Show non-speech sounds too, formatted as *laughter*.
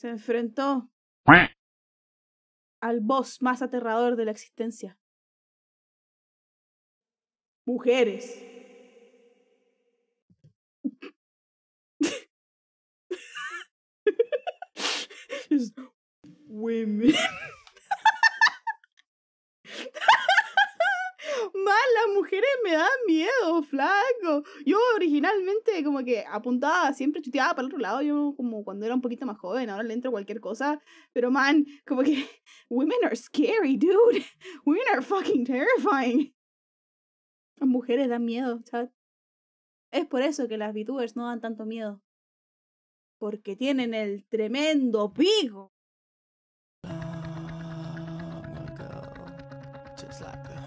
se enfrentó al boss más aterrador de la existencia. Mujeres. *laughs* mujeres me dan miedo, flaco. Yo originalmente como que apuntaba, siempre chuteaba para el otro lado, yo como cuando era un poquito más joven, ahora le entro cualquier cosa, pero man, como que *laughs* women are scary, dude. *laughs* Women are fucking terrifying. Las mujeres dan miedo, chat. Es por eso que las VTubers no dan tanto miedo. Porque tienen el tremendo pico. Ah, Just like